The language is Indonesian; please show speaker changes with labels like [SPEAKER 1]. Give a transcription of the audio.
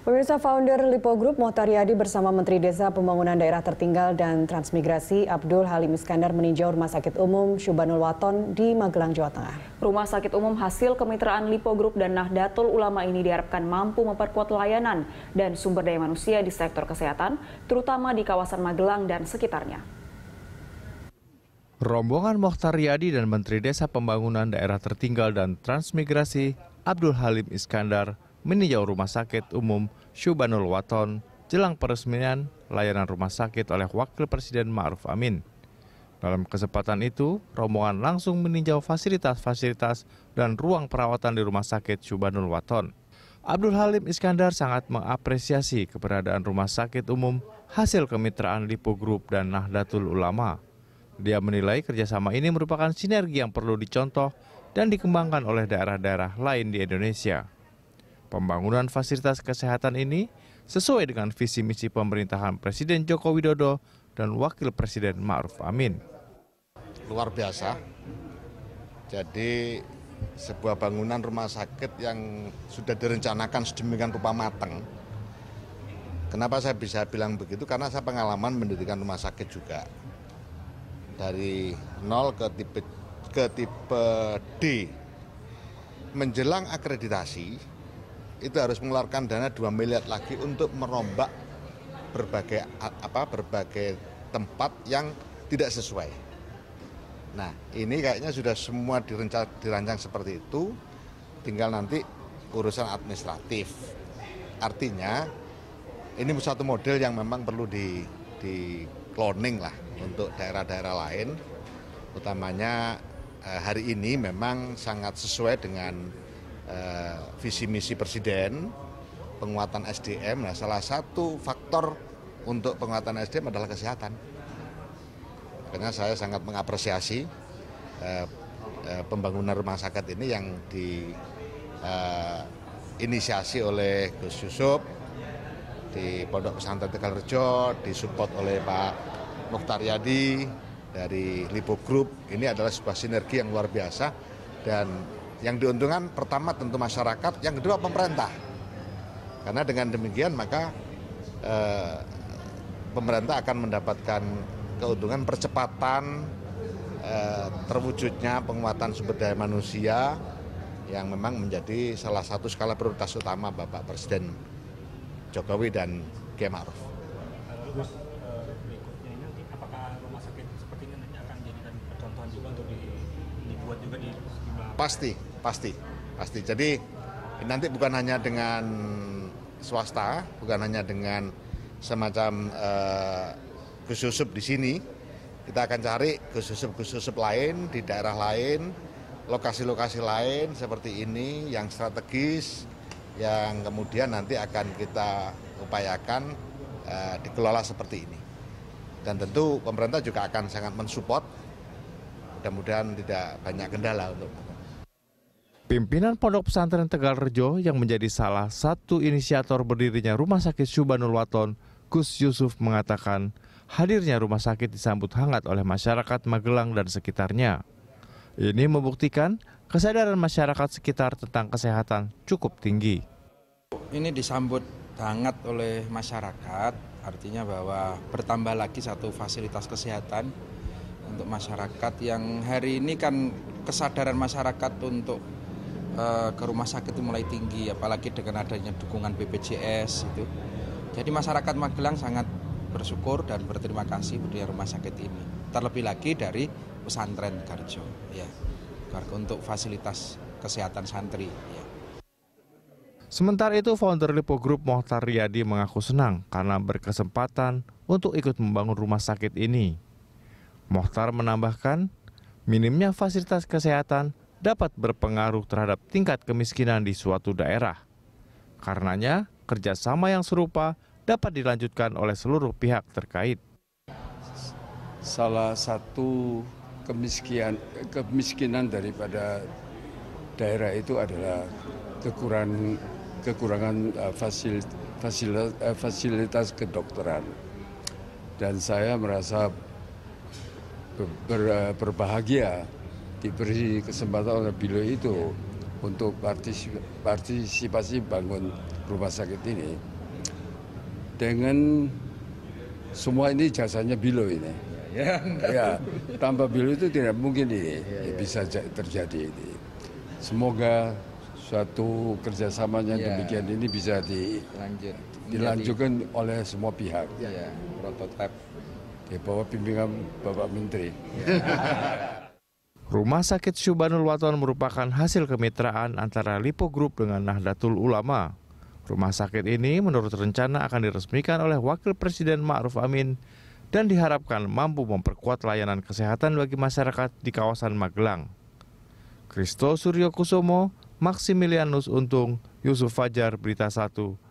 [SPEAKER 1] Pemirsa founder Lipo Group Mohtaryadi bersama Menteri Desa Pembangunan Daerah Tertinggal dan Transmigrasi Abdul Halim Iskandar meninjau Rumah Sakit Umum Syubanul Waton di Magelang, Jawa Tengah. Rumah Sakit Umum hasil kemitraan Lipo Group dan Nahdlatul Ulama ini diharapkan mampu memperkuat layanan dan sumber daya manusia di sektor kesehatan, terutama di kawasan Magelang dan sekitarnya.
[SPEAKER 2] Rombongan Mohtariadi dan Menteri Desa Pembangunan Daerah Tertinggal dan Transmigrasi Abdul Halim Iskandar meninjau Rumah Sakit Umum Syubanul Waton jelang peresmian layanan rumah sakit oleh Wakil Presiden Ma'ruf Amin. Dalam kesempatan itu, rombongan langsung meninjau fasilitas-fasilitas dan ruang perawatan di Rumah Sakit Syubanul Waton. Abdul Halim Iskandar sangat mengapresiasi keberadaan rumah sakit umum hasil kemitraan Lipo Group dan Nahdlatul Ulama. Dia menilai kerjasama ini merupakan sinergi yang perlu dicontoh dan dikembangkan oleh daerah-daerah lain di Indonesia. Pembangunan fasilitas kesehatan ini sesuai dengan visi misi pemerintahan Presiden Joko Widodo dan Wakil Presiden Ma'ruf Amin.
[SPEAKER 1] Luar biasa. Jadi sebuah bangunan rumah sakit yang sudah direncanakan sedemikian rupa matang. Kenapa saya bisa bilang begitu? Karena saya pengalaman mendirikan rumah sakit juga. Dari nol ke tipe ke tipe D menjelang akreditasi itu harus mengeluarkan dana 2 miliar lagi untuk merombak berbagai apa berbagai tempat yang tidak sesuai. Nah, ini kayaknya sudah semua direncang, dirancang seperti itu, tinggal nanti urusan administratif. Artinya ini satu model yang memang perlu di di cloning lah untuk daerah-daerah lain, utamanya eh, hari ini memang sangat sesuai dengan eh, visi misi presiden penguatan SDM. Nah, salah satu faktor untuk penguatan SDM adalah kesehatan. Karena saya sangat mengapresiasi eh, eh, pembangunan rumah sakit ini yang diinisiasi eh, oleh Gus Yusuf di Pondok Pesantren Tegal Rejo, disupport oleh Pak Mukhtar Yadi dari Lipo Group. Ini adalah sebuah sinergi yang luar biasa dan yang diuntungkan pertama tentu masyarakat, yang kedua pemerintah. Karena dengan demikian maka eh, pemerintah akan mendapatkan keuntungan percepatan eh, terwujudnya penguatan sumber daya manusia yang memang menjadi salah satu skala prioritas utama Bapak Presiden Jokowi dan Kiai Ma'ruf. Eh, Pasti pasti, pasti. Jadi nanti bukan hanya dengan swasta, bukan hanya dengan semacam uh, Yusuf di sini, kita akan cari Gus Yusuf lain di daerah lain, lokasi-lokasi lain seperti ini yang strategis, yang kemudian nanti akan kita upayakan uh, dikelola seperti ini. Dan tentu pemerintah juga akan sangat mensupport, mudah-mudahan tidak banyak kendala untuk
[SPEAKER 2] Pimpinan Pondok Pesantren Tegal Rejo yang menjadi salah satu inisiator berdirinya Rumah Sakit Syubanul Waton, Gus Yusuf mengatakan, hadirnya rumah sakit disambut hangat oleh masyarakat Magelang dan sekitarnya. Ini membuktikan kesadaran masyarakat sekitar tentang kesehatan cukup tinggi. Ini disambut hangat oleh masyarakat, artinya bahwa bertambah lagi satu fasilitas kesehatan untuk masyarakat yang hari ini kan kesadaran masyarakat untuk Eh, ke rumah sakit itu mulai tinggi apalagi dengan adanya dukungan BPJS itu jadi masyarakat Magelang sangat bersyukur dan berterima kasih pada rumah sakit ini terlebih lagi dari pesantren Garjo ya untuk fasilitas kesehatan santri ya. Sementara itu, founder Lipo Group Mohtar Riyadi mengaku senang karena berkesempatan untuk ikut membangun rumah sakit ini. Mohtar menambahkan, minimnya fasilitas kesehatan dapat berpengaruh terhadap tingkat kemiskinan di suatu daerah. Karenanya, kerjasama yang serupa dapat dilanjutkan oleh seluruh pihak terkait.
[SPEAKER 3] Salah satu kemiskinan, kemiskinan daripada daerah itu adalah kekurangan, kekurangan eh, fasilitas, eh, fasilitas kedokteran. Dan saya merasa ber, eh, berbahagia diberi kesempatan oleh beliau itu untuk partisipasi bangun rumah sakit ini dengan semua ini jasanya Bilo ini. Ya, ya, ya tanpa Bilo itu tidak mungkin ini ya, ya. bisa terjadi ini. Semoga suatu kerjasamanya ya. demikian ini bisa di, Lanjut. dilanjutkan oleh semua pihak. Ya, prototipe. Di bawah pimpinan Bapak Menteri. Ya.
[SPEAKER 2] Rumah Sakit Syubanul Waton merupakan hasil kemitraan antara Lipo Group dengan Nahdlatul Ulama. Rumah sakit ini menurut rencana akan diresmikan oleh Wakil Presiden Ma'ruf Amin dan diharapkan mampu memperkuat layanan kesehatan bagi masyarakat di kawasan Magelang. Kristo Suryo Kusomo, Maximilianus Untung, Yusuf Fajar, Berita 1,